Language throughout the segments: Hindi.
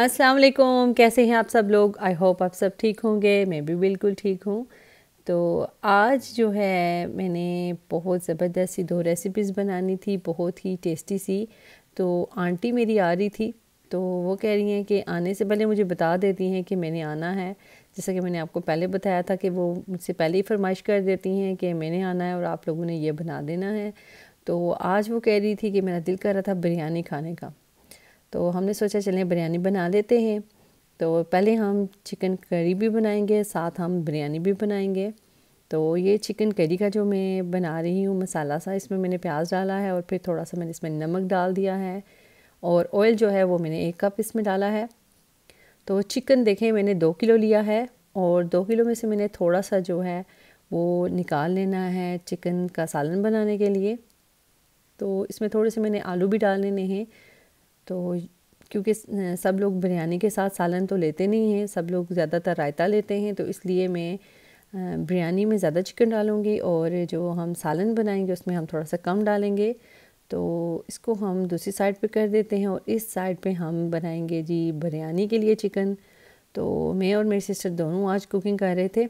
अस्सलाम वालेकुम कैसे हैं आप सब लोग आई होप आप सब ठीक होंगे मैं भी बिल्कुल ठीक हूँ तो आज जो है मैंने बहुत ज़बरदस्त सी दो रेसिपीज़ बनानी थी बहुत ही टेस्टी सी तो आंटी मेरी आ रही थी तो वो कह रही हैं कि आने से पहले मुझे बता देती हैं कि मैंने आना है जैसा कि मैंने आपको पहले बताया था कि वो मुझसे पहले ही फरमाइश कर देती हैं कि मैंने आना है और आप लोगों ने यह बना देना है तो आज वो कह रही थी कि मेरा दिल कर रहा था बिरयानी खाने का तो हमने सोचा चलें बिरयानी बना लेते हैं तो पहले हम चिकन करी भी बनाएंगे साथ हम बिरयानी भी बनाएंगे तो ये चिकन करी का जो मैं बना रही हूँ मसाला सा इसमें मैंने प्याज डाला है और फिर थोड़ा सा मैंने इसमें नमक डाल दिया है और ऑयल जो है वो मैंने एक कप इसमें डाला है तो चिकन देखें मैंने दो किलो लिया है और दो किलो में से मैंने थोड़ा सा जो है वो निकाल लेना है चिकन का सालन बनाने के लिए तो इसमें थोड़े से मैंने आलू भी डाल लेने हैं तो क्योंकि सब लोग बिरयानी के साथ सालन तो लेते नहीं हैं सब लोग ज़्यादातर रायता लेते हैं तो इसलिए मैं बिरयानी में ज़्यादा चिकन डालूँगी और जो हम सालन बनाएंगे उसमें हम थोड़ा सा कम डालेंगे तो इसको हम दूसरी साइड पे कर देते हैं और इस साइड पे हम बनाएंगे जी बिरयानी के लिए चिकन तो मैं और मेरी सिस्टर दोनों आज कुकिंग कर रहे थे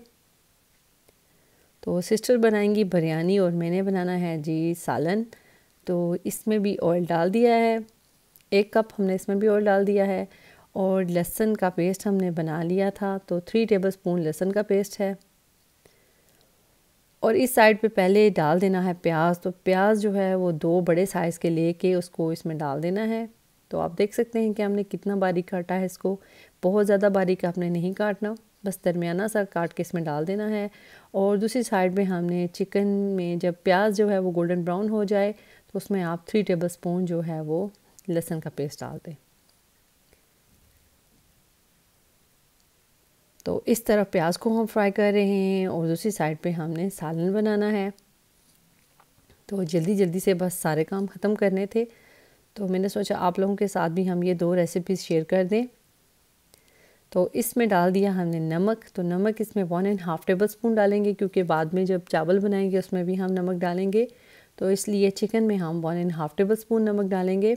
तो सिस्टर बनाएंगी बिरयानी और मैंने बनाना है जी सालन तो इसमें भी ऑयल डाल दिया है एक कप हमने इसमें भी ऑयल डाल दिया है और लहसुन का पेस्ट हमने बना लिया था तो थ्री टेबल स्पून लहसुन का पेस्ट है और इस साइड पे पहले डाल देना है प्याज तो प्याज जो है वो दो बड़े साइज़ के लेके उसको इसमें डाल देना है तो आप देख सकते हैं कि हमने कितना बारीक काटा है इसको बहुत ज़्यादा बारीक आपने नहीं काटना बस दरमियाना सा काट के इसमें डाल देना है और दूसरी साइड में हमने चिकन में जब प्याज जो है वो गोल्डन ब्राउन हो जाए तो उसमें आप थ्री टेबल स्पून जो है वो लहसुन का पेस्ट डाल दें तो इस तरफ प्याज को हम फ्राई कर रहे हैं और दूसरी साइड पे हमने सालन बनाना है तो जल्दी जल्दी से बस सारे काम ख़त्म करने थे तो मैंने सोचा आप लोगों के साथ भी हम ये दो रेसिपीज़ शेयर कर दें तो इसमें डाल दिया हमने नमक तो नमक इसमें one and half tablespoon डालेंगे क्योंकि बाद में जब चावल बनाएंगे उसमें भी हम नमक डालेंगे तो इसलिए चिकन में हम one and half tablespoon नमक डालेंगे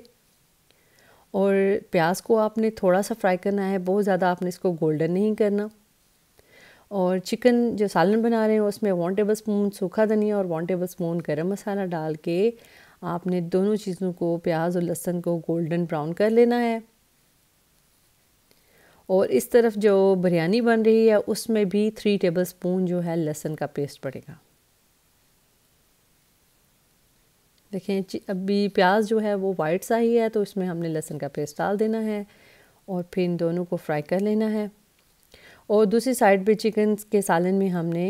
और प्याज को आपने थोड़ा सा फ्राई करना है बहुत ज़्यादा आपने इसको गोल्डन नहीं करना और चिकन जो सालन बना रहे हैं उसमें वन टेबल स्पून सूखा धनिया और वन टेबल स्पून गर्म मसाला डाल के आपने दोनों चीज़ों को प्याज और लहसुन को गोल्डन ब्राउन कर लेना है और इस तरफ जो बिरयानी बन रही है उसमें भी थ्री टेबल स्पून जो है लहसुन का पेस्ट पड़ेगा देखें अभी प्याज जो है वो वाइट सा ही है तो इसमें हमने लहसुन का पेस्ट डाल देना है और फिर इन दोनों को फ्राई कर लेना है और दूसरी साइड पे चिकन के सालन में हमने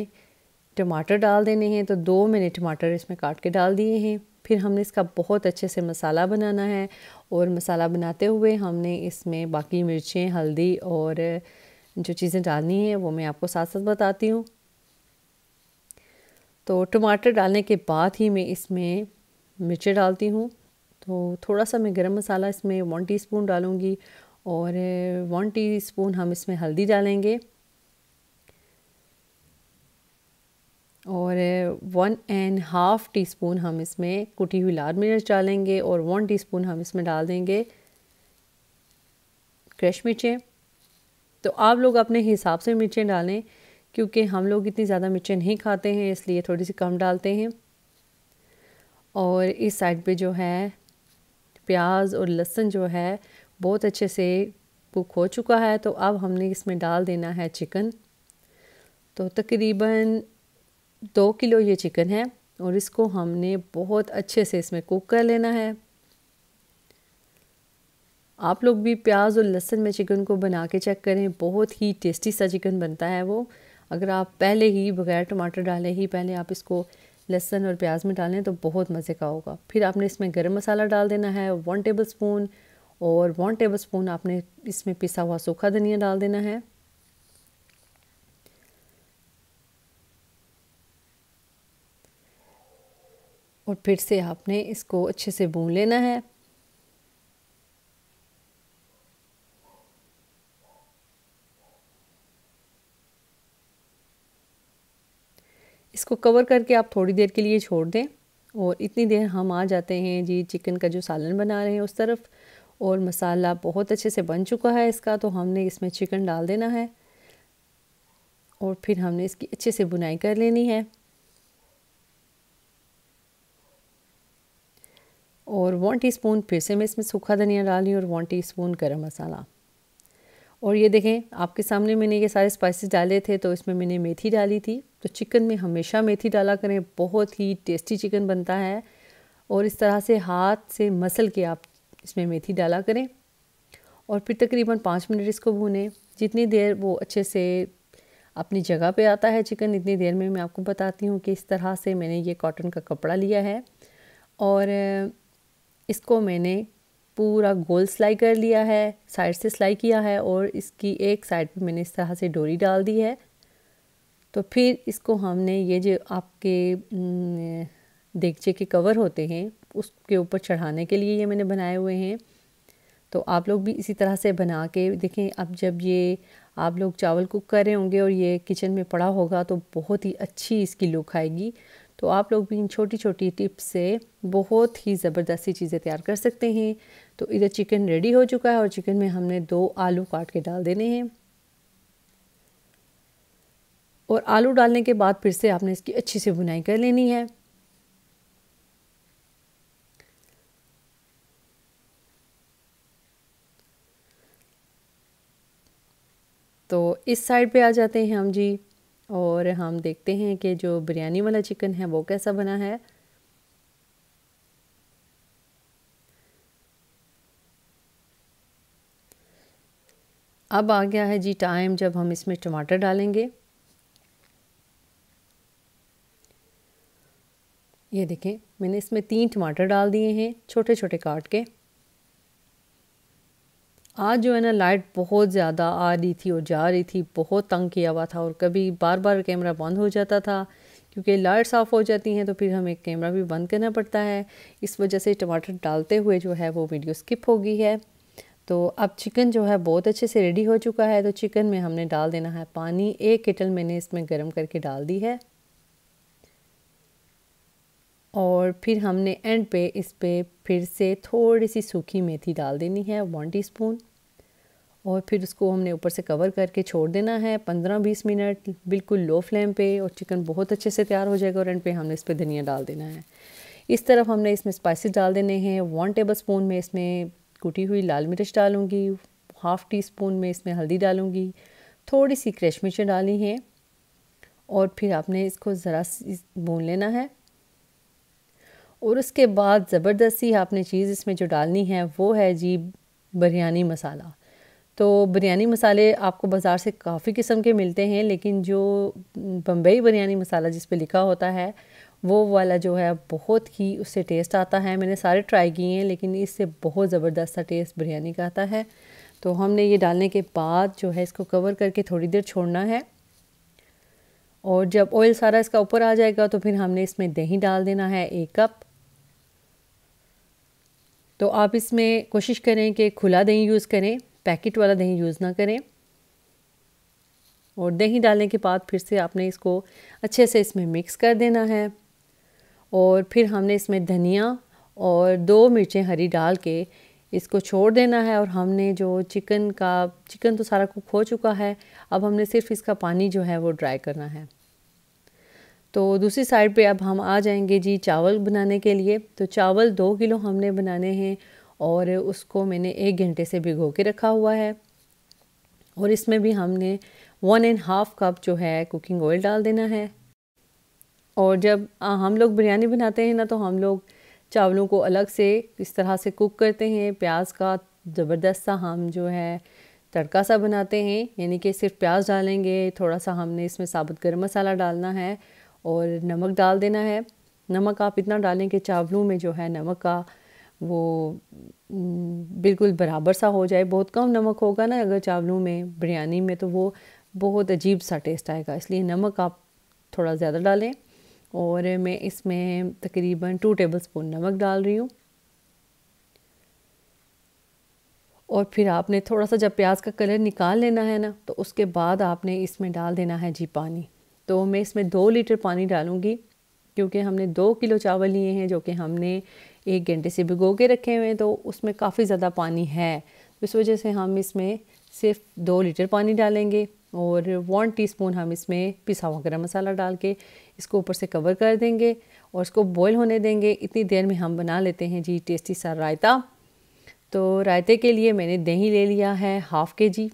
टमाटर डाल देने हैं तो दो मैंने टमाटर इसमें काट के डाल दिए हैं फिर हमने इसका बहुत अच्छे से मसाला बनाना है और मसाला बनाते हुए हमने इसमें बाकी मिर्चें हल्दी और जो चीज़ें डालनी हैं वो मैं आपको साथ साथ बताती हूँ तो टमाटर डालने के बाद ही मैं इसमें मिर्चें डालती हूँ तो थोड़ा सा मैं गरम मसाला इसमें वन टीस्पून डालूँगी और वन टीस्पून हम इसमें हल्दी डालेंगे और one and half teaspoon हम इसमें कुटी हुई लाल मिर्च डालेंगे और वन टीस्पून हम इसमें डाल देंगे क्रश मिर्चें तो आप लोग अपने हिसाब से मिर्चें डालें क्योंकि हम लोग इतनी ज़्यादा मिर्चें नहीं खाते हैं इसलिए थोड़ी सी कम डालते हैं और इस साइड पे जो है प्याज और लहसुन जो है बहुत अच्छे से कुक हो चुका है तो अब हमने इसमें डाल देना है चिकन तो तकरीबन दो किलो ये चिकन है और इसको हमने बहुत अच्छे से इसमें कुक कर लेना है आप लोग भी प्याज और लहसुन में चिकन को बना के चेक करें बहुत ही टेस्टी सा चिकन बनता है वो अगर आप पहले ही बगैर टमाटर डाले ही पहले आप इसको लहसुन और प्याज में डालें तो बहुत मज़े का होगा फिर आपने इसमें गर्म मसाला डाल देना है वन टेबल स्पून और वन टेबल स्पून आपने इसमें पिसा हुआ सूखा धनिया डाल देना है और फिर से आपने इसको अच्छे से भून लेना है इसको कवर करके आप थोड़ी देर के लिए छोड़ दें और इतनी देर हम आ जाते हैं जी चिकन का जो सालन बना रहे हैं उस तरफ और मसाला बहुत अच्छे से बन चुका है इसका तो हमने इसमें चिकन डाल देना है और फिर हमने इसकी अच्छे से बुनाई कर लेनी है और वन टीस्पून फिर से मैं इसमें सूखा धनिया डाली और वन टीस्पून गरम मसाला और ये देखें आपके सामने मैंने ये सारे स्पाइसेस डाले थे तो इसमें मैंने मेथी डाली थी तो चिकन में हमेशा मेथी डाला करें बहुत ही टेस्टी चिकन बनता है और इस तरह से हाथ से मसल के आप इसमें मेथी डाला करें और फिर तकरीबन पाँच मिनट इसको भूनें जितनी देर वो अच्छे से अपनी जगह पे आता है चिकन इतनी देर में मैं आपको बताती हूँ कि इस तरह से मैंने ये कॉटन का कपड़ा लिया है और इसको मैंने पूरा गोल सिलाई कर लिया है साइड से सिलाई किया है और इसकी एक साइड पे मैंने इस तरह से डोरी डाल दी है तो फिर इसको हमने ये जो आपके देगचे के कवर होते हैं उसके ऊपर चढ़ाने के लिए ये मैंने बनाए हुए हैं तो आप लोग भी इसी तरह से बना के देखें अब जब ये आप लोग चावल कुक कर रहे होंगे और ये किचन में पड़ा होगा तो बहुत ही अच्छी इसकी लुक आएगी तो आप लोग भी इन छोटी छोटी टिप्स से बहुत ही ज़बरदस्ती चीज़ें तैयार कर सकते हैं तो इधर चिकन रेडी हो चुका है और चिकन में हमने दो आलू काट के डाल देने हैं और आलू डालने के बाद फिर से आपने इसकी अच्छी से बुनाई कर लेनी है तो इस साइड पे आ जाते हैं हम जी और हम देखते हैं कि जो बिरयानी वाला चिकन है वो कैसा बना है अब आ गया है जी टाइम जब हम इसमें टमाटर डालेंगे ये देखें मैंने इसमें तीन टमाटर डाल दिए हैं छोटे छोटे काट के आज जो है ना लाइट बहुत ज़्यादा आ रही थी और जा रही थी बहुत तंग किया हुआ था और कभी बार बार कैमरा बंद हो जाता था क्योंकि लाइट साफ़ हो जाती हैं तो फिर हमें कैमरा भी बंद करना पड़ता है इस वजह से टमाटर डालते हुए जो है वो वीडियो स्किप हो गई है तो अब चिकन जो है बहुत अच्छे से रेडी हो चुका है तो चिकन में हमने डाल देना है पानी एक केटल मैंने इसमें गर्म करके डाल दी है और फिर हमने एंड पे इस पर फिर से थोड़ी सी सूखी मेथी डाल देनी है वन टीस्पून और फिर उसको हमने ऊपर से कवर करके छोड़ देना है पंद्रह बीस मिनट बिल्कुल लो फ्लेम पे और चिकन बहुत अच्छे से तैयार हो जाएगा और एंड पे हमने इस पर धनिया डाल देना है इस तरफ हमने इसमें स्पाइसेस डाल देने हैं वन टेबल स्पून में इसमें कूटी हुई लाल मिर्च डालूँगी हाफ़ टी स्पून में इसमें हल्दी डालूँगी थोड़ी सी क्रेश मिर्चें डाली हैं और फिर आपने इसको ज़रा भून लेना है और उसके बाद ज़बरदस्ती आपने चीज़ इसमें जो डालनी है वो है जी बिरयानी मसाला तो बिरयानी मसाले आपको बाज़ार से काफ़ी किस्म के मिलते हैं लेकिन जो बम्बई बिरयानी मसाला जिस पर लिखा होता है वो वाला जो है बहुत ही उससे टेस्ट आता है मैंने सारे ट्राई किए हैं लेकिन इससे बहुत ज़बरदस्त सा टेस्ट बिरयानी का आता है तो हमने ये डालने के बाद जो है इसको कवर करके थोड़ी देर छोड़ना है और जब ऑयल सारा इसका ऊपर आ जाएगा तो फिर हमने इसमें दही डाल देना है एक कप तो आप इसमें कोशिश करें कि खुला दही यूज़ करें पैकेट वाला दही यूज़ ना करें और दही डालने के बाद फिर से आपने इसको अच्छे से इसमें मिक्स कर देना है और फिर हमने इसमें धनिया और दो मिर्चें हरी डाल के इसको छोड़ देना है और हमने जो चिकन का चिकन तो सारा कुक हो चुका है अब हमने सिर्फ इसका पानी जो है वो ड्राई करना है तो दूसरी साइड पे अब हम आ जाएंगे जी चावल बनाने के लिए तो चावल दो किलो हमने बनाने हैं और उसको मैंने एक घंटे से भिगो के रखा हुआ है और इसमें भी हमने वन एंड हाफ़ कप जो है कुकिंग ऑयल डाल देना है और जब हम लोग बिरयानी बनाते हैं ना तो हम लोग चावलों को अलग से इस तरह से कुक करते हैं प्याज का ज़बरदस्त सा हम जो है तड़का सा बनाते हैं यानी कि सिर्फ प्याज डालेंगे थोड़ा सा हमने इसमें साबुत गर्म मसाला डालना है और नमक डाल देना है नमक आप इतना डालें कि चावलों में जो है नमक का वो बिल्कुल बराबर सा हो जाए बहुत कम नमक होगा ना अगर चावलों में बिरयानी में तो वो बहुत अजीब सा टेस्ट आएगा इसलिए नमक आप थोड़ा ज़्यादा डालें और मैं इसमें तकरीबन टू टेबल स्पून नमक डाल रही हूँ और फिर आपने थोड़ा सा जब प्याज का कलर निकाल लेना है ना तो उसके बाद आपने इसमें डाल देना है जी पानी तो मैं इसमें दो लीटर पानी डालूँगी क्योंकि हमने दो किलो चावल लिए हैं जो कि हमने एक घंटे से भिगो के रखे हुए हैं तो उसमें काफ़ी ज़्यादा पानी है तो इस वजह से हम इसमें सिर्फ दो लीटर पानी डालेंगे और वन टीस्पून हम इसमें पिसा हुआ गर्म मसाला डाल के इसको ऊपर से कवर कर देंगे और इसको बॉईल होने देंगे इतनी देर में हम बना लेते हैं जी टेस्टी सा रायता तो रायते के लिए मैंने दही ले लिया है हाफ़ के जी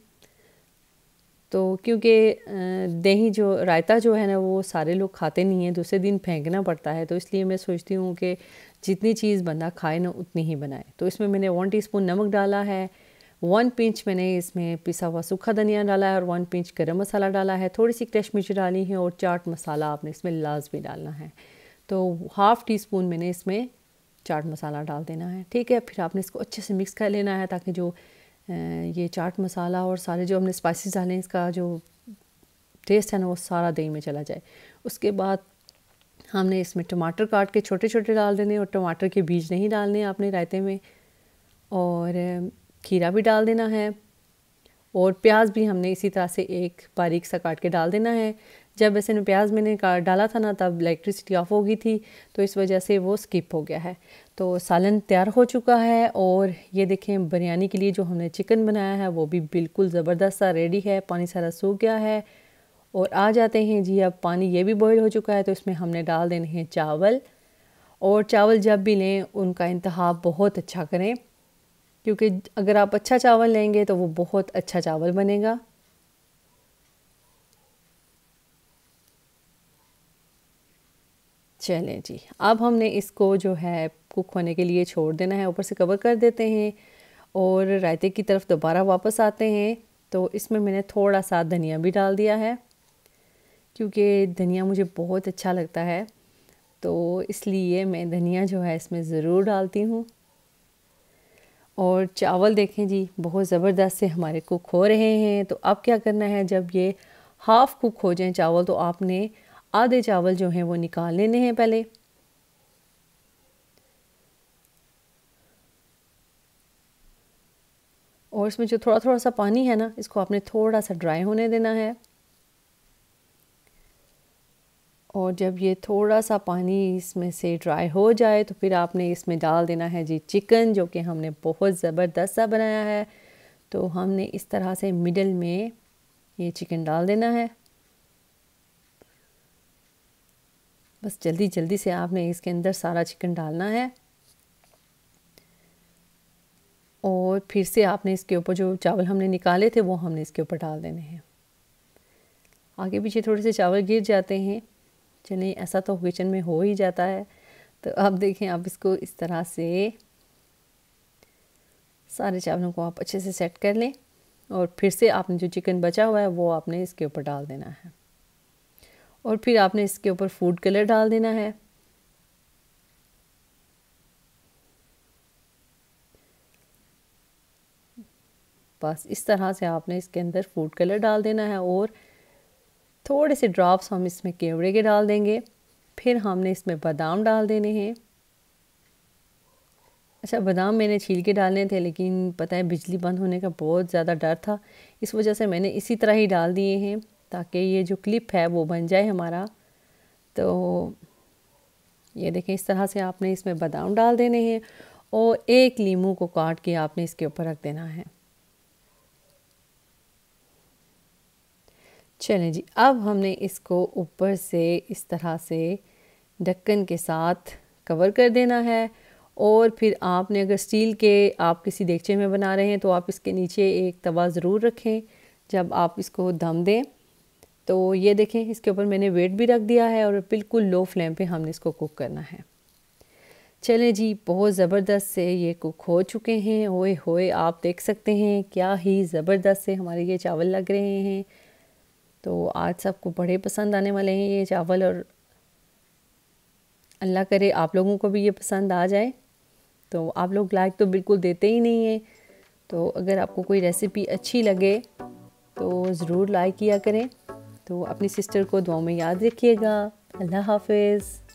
तो क्योंकि दही जो रायता जो है ना वो सारे लोग खाते नहीं हैं दूसरे दिन फेंकना पड़ता है तो इसलिए मैं सोचती हूँ कि जितनी चीज़ बंदा खाए ना उतनी ही बनाए तो इसमें मैंने वन टीस्पून नमक डाला है वन पिंच मैंने इसमें पिसा हुआ सूखा धनिया डाला है और वन पिंच गर्म मसाला डाला है थोड़ी सी क्रश मिर्च डाली है और चाट मसाला आपने इसमें लाजमी डालना है तो हाफ़ टी स्पून मैंने इसमें चाट मसाला डाल देना है ठीक है फिर आपने इसको अच्छे से मिक्स कर लेना है ताकि जो ये चाट मसाला और सारे जो हमने स्पाइसेस डाले इसका जो टेस्ट है ना वो सारा दही में चला जाए उसके बाद हमने इसमें टमाटर काट के छोटे छोटे डाल देने और टमाटर के बीज नहीं डालने आपने रायते में और खीरा भी डाल देना है और प्याज भी हमने इसी तरह से एक बारीक सा काट के डाल देना है जब वैसे में प्याज मैंने डाला था ना तब इलेक्ट्रिसिटी ऑफ हो गई थी तो इस वजह से वो स्किप हो गया है तो सालन तैयार हो चुका है और ये देखें बिरयानी के लिए जो हमने चिकन बनाया है वो भी बिल्कुल ज़बरदस्त सा रेडी है पानी सारा सूख गया है और आ जाते हैं जी अब पानी ये भी बॉयल हो चुका है तो इसमें हमने डाल देने हैं चावल और चावल जब भी लें उनका इंतहा बहुत अच्छा करें क्योंकि अगर आप अच्छा चावल लेंगे तो वो बहुत अच्छा चावल बनेगा चलें जी अब हमने इसको जो है कुक होने के लिए छोड़ देना है ऊपर से कवर कर देते हैं और रायते की तरफ दोबारा वापस आते हैं तो इसमें मैंने थोड़ा सा धनिया भी डाल दिया है क्योंकि धनिया मुझे बहुत अच्छा लगता है तो इसलिए मैं धनिया जो है इसमें ज़रूर डालती हूँ और चावल देखें जी बहुत ज़बरदस्त से हमारे कुक हो रहे हैं तो अब क्या करना है जब ये हाफ़ कुक हो जाए चावल तो आपने आधे चावल जो हैं वो निकाल लेने हैं पहले और इसमें जो थोड़ा थोड़ा सा पानी है ना इसको आपने थोड़ा सा ड्राई होने देना है और जब ये थोड़ा सा पानी इसमें से ड्राई हो जाए तो फिर आपने इसमें डाल देना है जी चिकन जो कि हमने बहुत ज़बरदस्त सा बनाया है तो हमने इस तरह से मिडल में ये चिकन डाल देना है बस जल्दी जल्दी से आपने इसके अंदर सारा चिकन डालना है और फिर से आपने इसके ऊपर जो चावल हमने निकाले थे वो हमने इसके ऊपर डाल देने हैं आगे पीछे थोड़े से चावल गिर जाते हैं चलिए ऐसा तो किचन में हो ही जाता है तो आप देखें आप इसको इस तरह से सारे चावलों को आप अच्छे से सेट कर लें और फिर से आपने जो चिकन बचा हुआ है वो आपने इसके ऊपर डाल देना है और फिर आपने इसके ऊपर फूड कलर डाल देना है बस इस तरह से आपने इसके अंदर फूड कलर डाल देना है और थोड़े से ड्रॉप्स हम इसमें केवड़े के डाल देंगे फिर हमने इसमें बादाम डाल देने हैं अच्छा बादाम मैंने छील के डालने थे लेकिन पता है बिजली बंद होने का बहुत ज़्यादा डर था इस वजह से मैंने इसी तरह ही डाल दिए हैं ताकि ये जो क्लिप है वो बन जाए हमारा तो ये देखें इस तरह से आपने इसमें बादाम डाल देने हैं और एक लीमू को काट के आपने इसके ऊपर रख देना है चलें जी अब हमने इसको ऊपर से इस तरह से ढक्कन के साथ कवर कर देना है और फिर आपने अगर स्टील के आप किसी देगचे में बना रहे हैं तो आप इसके नीचे एक तवा ज़रूर रखें जब आप इसको दम दें तो ये देखें इसके ऊपर मैंने वेट भी रख दिया है और बिल्कुल लो फ्लेम पे हमने इसको कुक करना है चलें जी बहुत ज़बरदस्त से ये कुक हो चुके हैं ओए होए आप देख सकते हैं क्या ही ज़बरदस्त से हमारे ये चावल लग रहे हैं तो आज सबको बड़े पसंद आने वाले हैं ये चावल और अल्लाह करे आप लोगों को भी ये पसंद आ जाए तो आप लोग लाइक तो बिल्कुल देते ही नहीं हैं तो अगर आपको कोई रेसिपी अच्छी लगे तो ज़रूर लाइक किया करें तो अपनी सिस्टर को दुआ में याद रखिएगा अल्लाह हाफिज़